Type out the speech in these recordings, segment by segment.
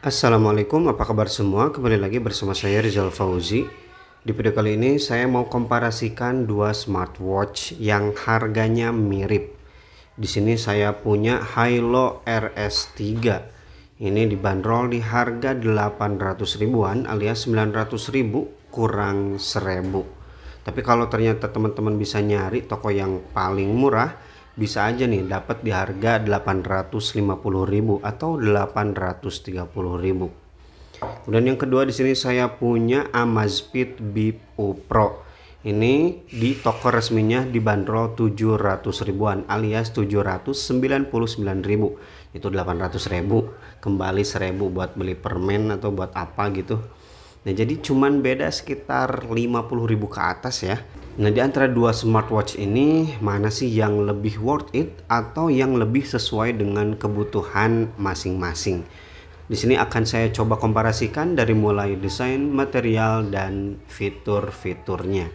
Assalamualaikum, apa kabar semua? Kembali lagi bersama saya Rizal Fauzi. Di video kali ini saya mau komparasikan dua smartwatch yang harganya mirip. Di sini saya punya Hilo RS3. Ini dibanderol di harga 800 ribuan alias 900 ribu kurang 1000. Tapi kalau ternyata teman-teman bisa nyari toko yang paling murah, bisa aja nih dapat di harga 850.000 atau 830.000. Kemudian yang kedua di sini saya punya Amazfit Bipo Pro. Ini di toko resminya dibanderol 700 ribuan alias sembilan ribu itu ratus ribu kembali 1000 buat beli permen atau buat apa gitu Nah jadi cuman beda sekitar 50 ribu ke atas ya. Nah di antara dua smartwatch ini mana sih yang lebih worth it atau yang lebih sesuai dengan kebutuhan masing-masing. Di sini akan saya coba komparasikan dari mulai desain, material, dan fitur-fiturnya.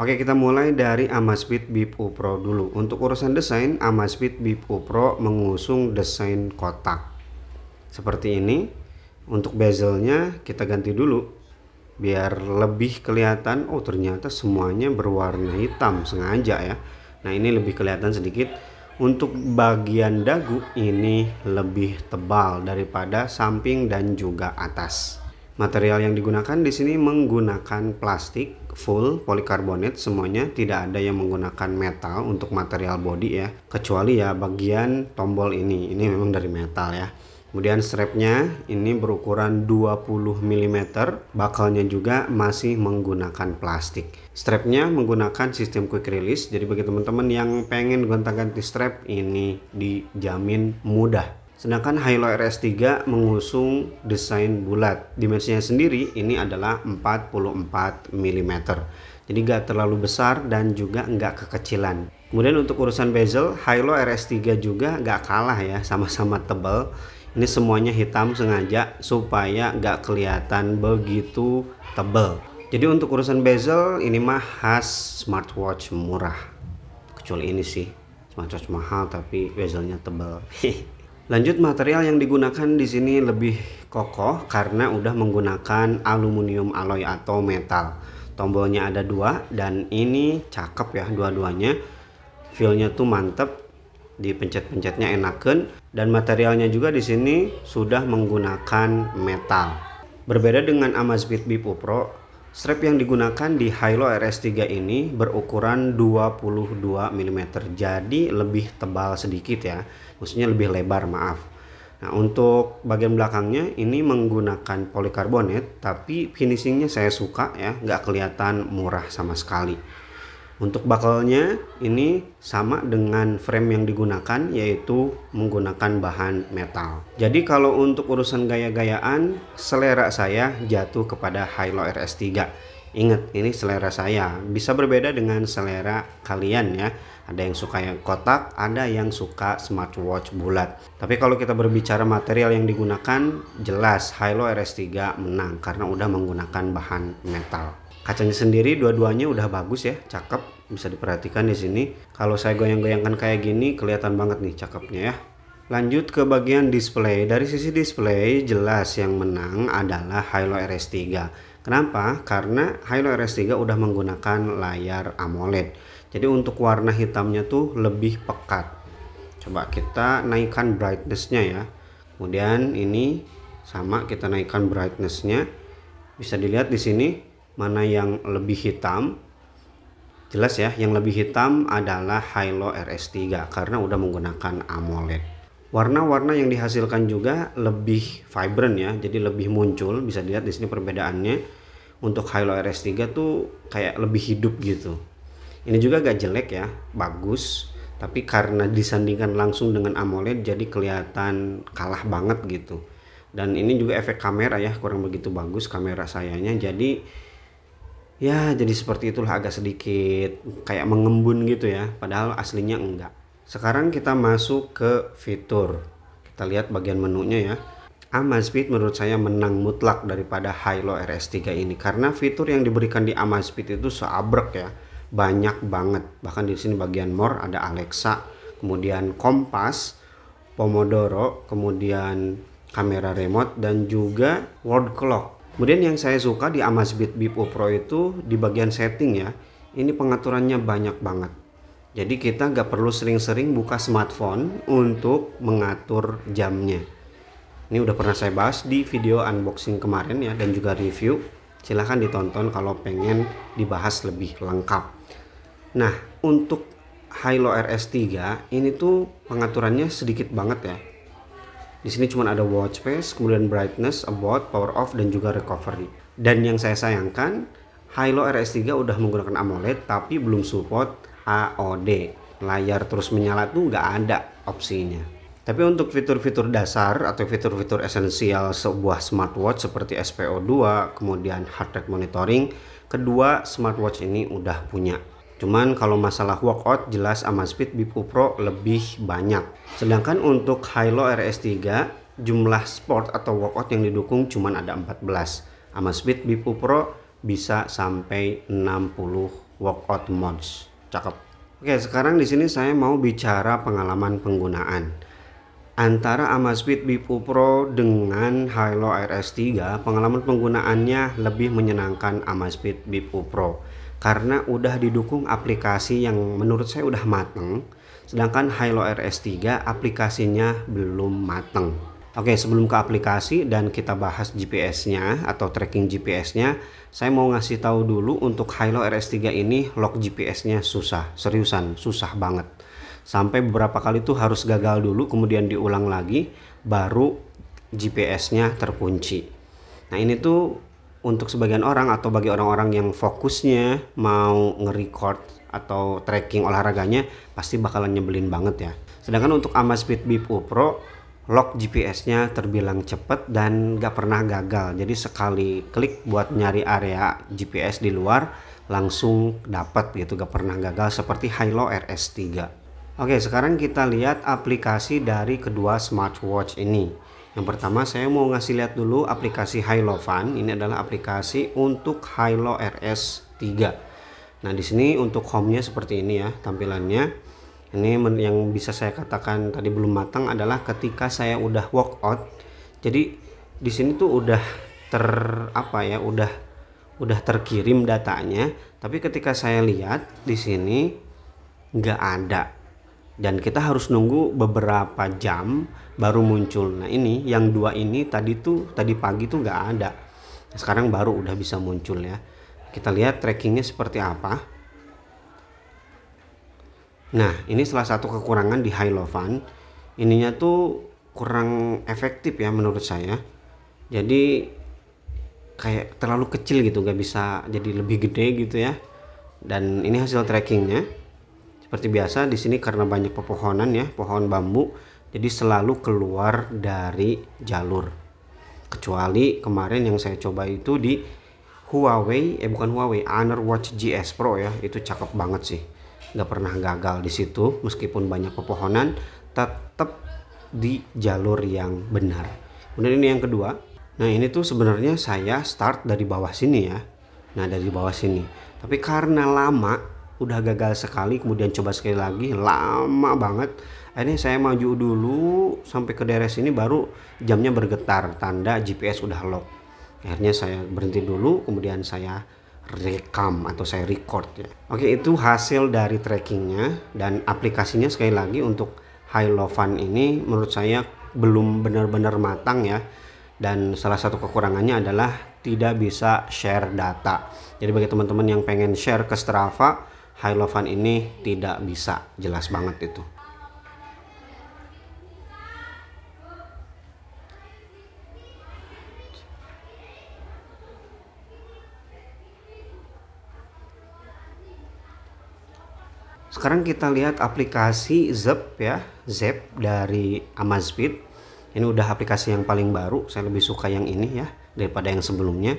Oke kita mulai dari Amazfit Bip U Pro dulu Untuk urusan desain Amazfit Bip U Pro mengusung desain kotak Seperti ini Untuk bezelnya kita ganti dulu biar lebih kelihatan oh ternyata semuanya berwarna hitam sengaja ya nah ini lebih kelihatan sedikit untuk bagian dagu ini lebih tebal daripada samping dan juga atas material yang digunakan di sini menggunakan plastik full polikarbonat semuanya tidak ada yang menggunakan metal untuk material body ya kecuali ya bagian tombol ini ini memang dari metal ya Kemudian strapnya ini berukuran 20 mm, bakalnya juga masih menggunakan plastik. Strapnya menggunakan sistem quick release, jadi bagi teman-teman yang pengen gonta-ganti strap ini dijamin mudah. Sedangkan Hilo RS3 mengusung desain bulat. Dimensinya sendiri ini adalah 44 mm. Jadi gak terlalu besar dan juga nggak kekecilan. Kemudian untuk urusan bezel, Hilo RS3 juga nggak kalah ya, sama-sama tebal ini semuanya hitam sengaja supaya nggak kelihatan begitu tebel jadi untuk urusan bezel ini mah khas smartwatch murah kecuali ini sih smartwatch mahal tapi bezelnya tebal lanjut material yang digunakan di sini lebih kokoh karena udah menggunakan aluminium alloy atau metal tombolnya ada dua dan ini cakep ya dua-duanya feelnya tuh mantep dipencet-pencetnya enakan dan materialnya juga di sini sudah menggunakan metal. Berbeda dengan Amazfit Bipo Pro, strap yang digunakan di Hilo RS3 ini berukuran 22 mm. Jadi lebih tebal sedikit ya. Maksudnya lebih lebar, maaf. Nah, untuk bagian belakangnya ini menggunakan polikarbonat, tapi finishingnya saya suka ya, nggak kelihatan murah sama sekali. Untuk bakalnya ini sama dengan frame yang digunakan yaitu menggunakan bahan metal. Jadi kalau untuk urusan gaya-gayaan selera saya jatuh kepada Hilo RS3. Ingat ini selera saya bisa berbeda dengan selera kalian ya. Ada yang suka yang kotak, ada yang suka smartwatch bulat. Tapi kalau kita berbicara material yang digunakan, jelas Hilo RS3 menang karena udah menggunakan bahan metal kacanya sendiri dua-duanya udah bagus ya cakep bisa diperhatikan di sini kalau saya goyang-goyangkan kayak gini kelihatan banget nih cakepnya ya lanjut ke bagian display dari sisi display jelas yang menang adalah Hilo RS3 kenapa karena Hilo RS3 udah menggunakan layar AMOLED jadi untuk warna hitamnya tuh lebih pekat coba kita naikkan brightnessnya ya kemudian ini sama kita naikkan brightnessnya bisa dilihat di sini mana yang lebih hitam jelas ya yang lebih hitam adalah Hilo RS3 karena udah menggunakan AMOLED warna-warna yang dihasilkan juga lebih vibrant ya jadi lebih muncul bisa dilihat di sini perbedaannya untuk Hilo RS3 tuh kayak lebih hidup gitu ini juga gak jelek ya bagus tapi karena disandingkan langsung dengan AMOLED jadi kelihatan kalah banget gitu dan ini juga efek kamera ya kurang begitu bagus kamera sayanya jadi ya jadi seperti itulah agak sedikit kayak mengembun gitu ya padahal aslinya enggak sekarang kita masuk ke fitur kita lihat bagian menunya ya Amazfit menurut saya menang mutlak daripada Hilo RS3 ini karena fitur yang diberikan di Amazfit itu seabrek ya banyak banget bahkan di sini bagian more ada Alexa kemudian kompas Pomodoro kemudian kamera remote dan juga world clock Kemudian yang saya suka di Amazfit Bipo Pro itu di bagian setting ya, ini pengaturannya banyak banget. Jadi kita nggak perlu sering-sering buka smartphone untuk mengatur jamnya. Ini udah pernah saya bahas di video unboxing kemarin ya dan juga review. Silahkan ditonton kalau pengen dibahas lebih lengkap. Nah untuk Hilo RS3 ini tuh pengaturannya sedikit banget ya di sini cuma ada watch face, kemudian brightness, about, power off, dan juga recovery. Dan yang saya sayangkan, Hilo RS3 udah menggunakan AMOLED tapi belum support AOD. Layar terus menyala tuh nggak ada opsinya. Tapi untuk fitur-fitur dasar atau fitur-fitur esensial sebuah smartwatch seperti SPO2, kemudian heart rate monitoring, kedua smartwatch ini udah punya. Cuman kalau masalah workout jelas Amazfit Bipu Pro lebih banyak. Sedangkan untuk Hilo RS3 jumlah sport atau workout yang didukung cuma ada 14. Amazfit Bipu Pro bisa sampai 60 workout modes. Cakep. Oke, sekarang di sini saya mau bicara pengalaman penggunaan. Antara Amazfit Bipu Pro dengan Hilo RS3, pengalaman penggunaannya lebih menyenangkan Amazfit Bipu Pro karena udah didukung aplikasi yang menurut saya udah mateng sedangkan Hilo RS3 aplikasinya belum mateng Oke sebelum ke aplikasi dan kita bahas GPS-nya atau tracking GPS-nya saya mau ngasih tahu dulu untuk Hilo RS3 ini lock GPS-nya susah seriusan susah banget sampai beberapa kali tuh harus gagal dulu kemudian diulang lagi baru GPS-nya terkunci nah ini tuh untuk sebagian orang atau bagi orang-orang yang fokusnya mau nge-record atau tracking olahraganya pasti bakalan nyebelin banget ya. Sedangkan untuk Amazfit U Pro lock GPS-nya terbilang cepat dan gak pernah gagal. Jadi sekali klik buat nyari area GPS di luar langsung dapat gitu gak pernah gagal seperti Hilo RS3. Oke, sekarang kita lihat aplikasi dari kedua smartwatch ini. Yang pertama saya mau ngasih lihat dulu aplikasi Hilo Fun. Ini adalah aplikasi untuk Hilo RS3. Nah di sini untuk home-nya seperti ini ya tampilannya. Ini yang bisa saya katakan tadi belum matang adalah ketika saya udah walk out. Jadi di sini tuh udah ter apa ya udah udah terkirim datanya. Tapi ketika saya lihat di sini nggak ada dan kita harus nunggu beberapa jam baru muncul. Nah ini yang dua ini tadi tuh tadi pagi tuh nggak ada. Sekarang baru udah bisa muncul ya. Kita lihat trackingnya seperti apa. Nah ini salah satu kekurangan di High lovan Ininya tuh kurang efektif ya menurut saya. Jadi kayak terlalu kecil gitu nggak bisa jadi lebih gede gitu ya. Dan ini hasil trackingnya. Seperti biasa di sini karena banyak pepohonan ya, pohon bambu, jadi selalu keluar dari jalur. Kecuali kemarin yang saya coba itu di Huawei, eh bukan Huawei, Honor Watch GS Pro ya, itu cakep banget sih. Nggak pernah gagal di situ, meskipun banyak pepohonan, tetap di jalur yang benar. Kemudian ini yang kedua, nah ini tuh sebenarnya saya start dari bawah sini ya, nah dari bawah sini. Tapi karena lama udah gagal sekali kemudian coba sekali lagi lama banget ini saya maju dulu sampai ke daerah sini baru jamnya bergetar tanda GPS udah lock akhirnya saya berhenti dulu kemudian saya rekam atau saya record ya oke itu hasil dari trackingnya dan aplikasinya sekali lagi untuk high low fun ini menurut saya belum benar-benar matang ya dan salah satu kekurangannya adalah tidak bisa share data jadi bagi teman-teman yang pengen share ke Strava Hailovan ini tidak bisa jelas banget itu. Sekarang kita lihat aplikasi Zep ya, Zep dari Amazfit. Ini udah aplikasi yang paling baru, saya lebih suka yang ini ya daripada yang sebelumnya.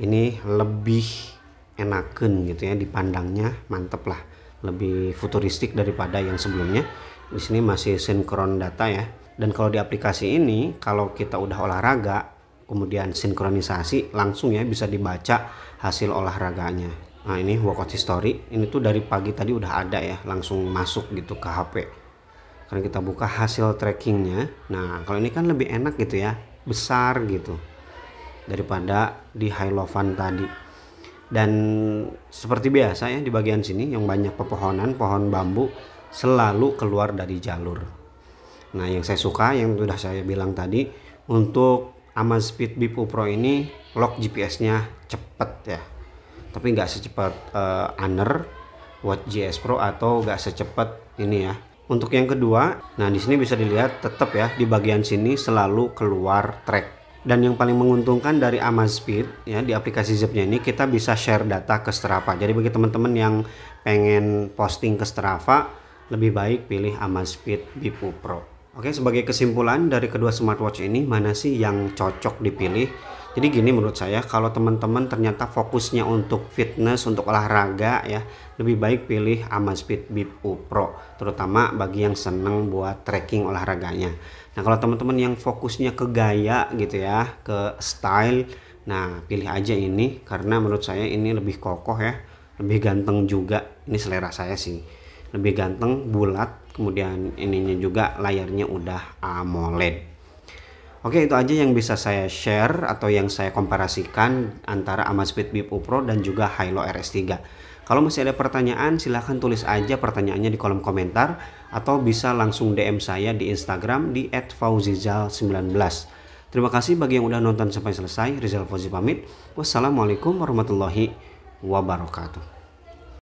Ini lebih enaken gitu ya dipandangnya mantep lah lebih futuristik daripada yang sebelumnya di sini masih sinkron data ya dan kalau di aplikasi ini kalau kita udah olahraga kemudian sinkronisasi langsung ya bisa dibaca hasil olahraganya nah ini workout history ini tuh dari pagi tadi udah ada ya langsung masuk gitu ke HP karena kita buka hasil trackingnya nah kalau ini kan lebih enak gitu ya besar gitu daripada di high lovan tadi dan seperti biasa ya di bagian sini yang banyak pepohonan, pohon bambu selalu keluar dari jalur. Nah yang saya suka yang sudah saya bilang tadi untuk Amazfit Bipu Pro ini lock GPS-nya cepet ya. Tapi nggak secepat uh, Honor Watch GS Pro atau nggak secepat ini ya. Untuk yang kedua, nah di sini bisa dilihat tetap ya di bagian sini selalu keluar track dan yang paling menguntungkan dari Amazfit ya di aplikasi Zipnya ini kita bisa share data ke Strava jadi bagi teman-teman yang pengen posting ke Strava lebih baik pilih Amazfit Bipu Pro Oke, sebagai kesimpulan dari kedua smartwatch ini, mana sih yang cocok dipilih? Jadi gini menurut saya, kalau teman-teman ternyata fokusnya untuk fitness, untuk olahraga ya, lebih baik pilih Amazfit Bip U Pro, terutama bagi yang seneng buat tracking olahraganya. Nah, kalau teman-teman yang fokusnya ke gaya gitu ya, ke style, nah pilih aja ini karena menurut saya ini lebih kokoh ya, lebih ganteng juga. Ini selera saya sih. Lebih ganteng, bulat, kemudian ininya juga layarnya udah AMOLED Oke itu aja yang bisa saya share atau yang saya komparasikan antara Amazfit Bip Pro dan juga Hilo RS3. Kalau masih ada pertanyaan silahkan tulis aja pertanyaannya di kolom komentar atau bisa langsung DM saya di Instagram di @fauzizal19. Terima kasih bagi yang udah nonton sampai selesai. Rizal Fauzi pamit. Wassalamualaikum warahmatullahi wabarakatuh.